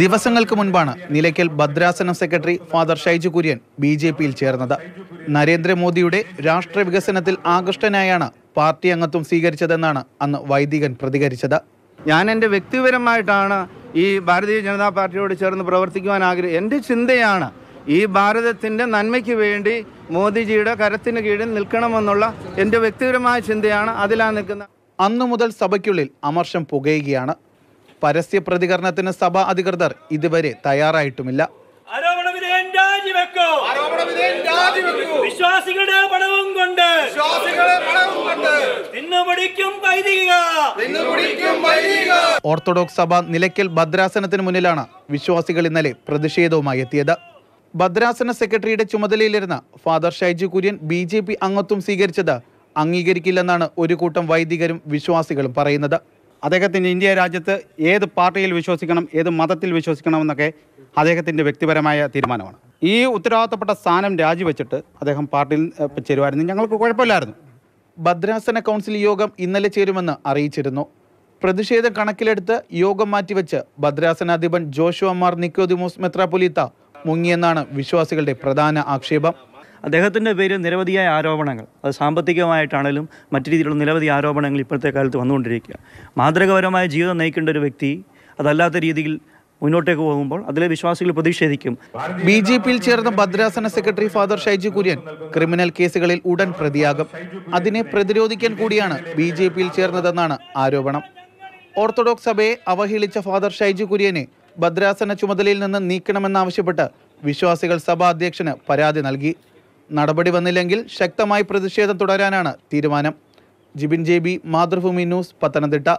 ദിവസങ്ങൾക്ക് മുൻപാണ് നിലയ്ക്കൽ ഭദ്രാസനം secretary father Shaiju Kurian B J പിയിൽ ചേർന്നത് നരേന്ദ്രമോദിയുടെ രാഷ്ട്ര വികസനത്തിൽ ആകൃഷ്ടനായാണ് പാർട്ടി അംഗത്വം സ്വീകരിച്ചതെന്നാണ് അന്ന് വൈദികൻ പ്രതികരിച്ചത് ഞാൻ എൻ്റെ വ്യക്തിപരമായിട്ടാണ് ഈ ഭാരതീയ ജനതാ പാർട്ടിയോട് ചേർന്ന് പ്രവർത്തിക്കുവാൻ ആഗ്രഹം എൻ്റെ ചിന്തയാണ് ഈ ഭാരതത്തിൻ്റെ നന്മയ്ക്ക് വേണ്ടി മോദിജിയുടെ കരത്തിന് കീഴിൽ നിൽക്കണമെന്നുള്ള എൻ്റെ വ്യക്തിപരമായ ചിന്തയാണ് അതിലാണ് നിൽക്കുന്നത് അന്നു മുതൽ സഭയ്ക്കുള്ളിൽ അമർഷം പുകയുകയാണ് പരസ്യ പ്രതികരണത്തിന് സഭാ അധികൃതർ ഇതുവരെ തയ്യാറായിട്ടുമില്ല വിശ്വാസികളുടെ പണവും കൊണ്ട് ഓർത്തഡോക്സ് സഭ നിലയ്ക്കൽ ഭദ്രാസനത്തിന് മുന്നിലാണ് വിശ്വാസികൾ ഇന്നലെ പ്രതിഷേധവുമായി എത്തിയത് ഭദ്രാസന സെക്രട്ടറിയുടെ ചുമതലയിലിരുന്ന father Shaiju Kurian B J P അംഗത്വം സ്വീകരിച്ചത് അംഗീകരിക്കില്ലെന്നാണ് ഒരു കൂട്ടം വൈദികരും വിശ്വാസികളും പറയുന്നത് അദ്ദേഹത്തിന് ഇന്ത്യ രാജ്യത്ത് ഏത് പാർട്ടിയിൽ വിശ്വസിക്കണം ഏത് മതത്തിൽ വിശ്വസിക്കണം എന്നൊക്കെ അദ്ദേഹത്തിൻ്റെ വ്യക്തിപരമായ തീരുമാനമാണ് ഈ ഉത്തരവാദിത്തപ്പെട്ട സ്ഥാനം രാജിവെച്ചിട്ട് അദ്ദേഹം പാർട്ടിയിൽ ചേരുമായിരുന്നു ഞങ്ങൾക്ക് കുഴപ്പമില്ലായിരുന്നു ഭദ്രാസന കൗൺസിൽ യോഗം ഇന്നലെ ചേരുമെന്ന് അറിയിച്ചിരുന്നു പ്രതിഷേധം കണക്കിലെടുത്ത് യോഗം മാറ്റിവെച്ച് ഭദ്രാസനാധിപൻ ജോഷു അമ്മാർ നിക്കോദിമോസ് മെത്രാപൊലീത്ത മുങ്ങിയെന്നാണ് വിശ്വാസികളുടെ പ്രധാന ആക്ഷേപം അദ്ദേഹത്തിൻ്റെ പേരിൽ നിരവധിയായ ആരോപണങ്ങൾ അത് സാമ്പത്തികമായിട്ടാണെങ്കിലും മറ്റു രീതിയിലുള്ള നിരവധി ആരോപണങ്ങൾ ഇപ്പോഴത്തെ കാലത്ത് വന്നുകൊണ്ടിരിക്കുക മാതൃകപരമായ ജീവിതം നയിക്കേണ്ട ഒരു വ്യക്തി അതല്ലാത്ത രീതിയിൽ മുന്നോട്ടേക്ക് പോകുമ്പോൾ അതിലെ വിശ്വാസികൾ പ്രതിഷേധിക്കും ബി ജെ പിയിൽ ചേർന്ന ഭദ്രാസന secretary father Shaiju Kurian criminal കേസുകളിൽ ഉടൻ പ്രതിയാകും അതിനെ പ്രതിരോധിക്കാൻ കൂടിയാണ് ബി ജെ പിയിൽ ചേർന്നതെന്നാണ് ആരോപണം ഓർത്തഡോക്സ് സഭയെ അവഹേളിച്ച ഫാദർ ഷൈജു കുര്യനെ ഭദ്രാസന ചുമതലയിൽ നിന്ന് നീക്കണമെന്നാവശ്യപ്പെട്ട് വിശ്വാസികൾ സഭാ അധ്യക്ഷന് പരാതി നൽകി നടപടി വന്നില്ലെങ്കിൽ ശക്തമായി പ്രതിഷേധം തുടരാനാണ് തീരുമാനം Jibin J B Mathrubhumi news Pathanamthitta